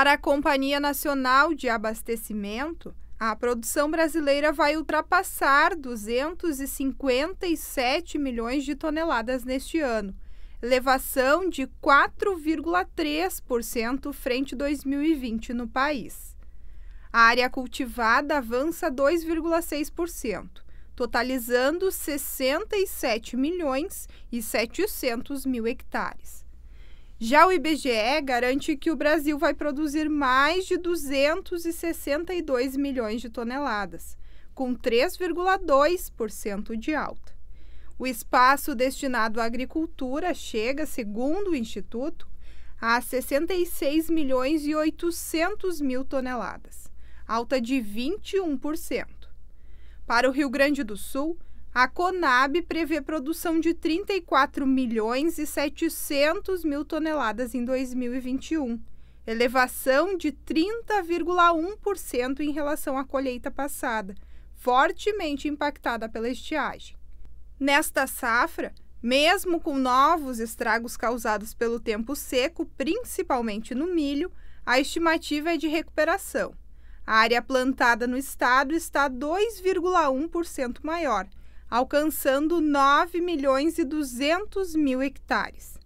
Para a Companhia Nacional de Abastecimento, a produção brasileira vai ultrapassar 257 milhões de toneladas neste ano, elevação de 4,3% frente 2020 no país. A área cultivada avança 2,6%, totalizando 67 milhões e 700 mil hectares. Já o IBGE garante que o Brasil vai produzir mais de 262 milhões de toneladas, com 3,2% de alta. O espaço destinado à agricultura chega, segundo o Instituto, a 66 milhões e 800 mil toneladas, alta de 21%. Para o Rio Grande do Sul, a Conab prevê produção de 34 milhões e 700 mil toneladas em 2021, elevação de 30,1% em relação à colheita passada, fortemente impactada pela estiagem. Nesta safra, mesmo com novos estragos causados pelo tempo seco, principalmente no milho, a estimativa é de recuperação. A área plantada no estado está 2,1% maior alcançando 9 milhões e 200 mil hectares.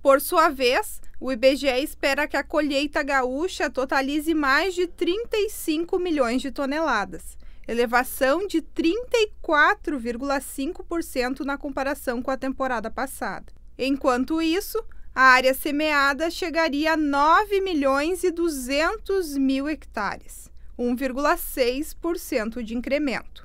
Por sua vez, o IBGE espera que a colheita gaúcha totalize mais de 35 milhões de toneladas, elevação de 34,5% na comparação com a temporada passada. Enquanto isso, a área semeada chegaria a 9 milhões e 200 mil hectares, 1,6% de incremento.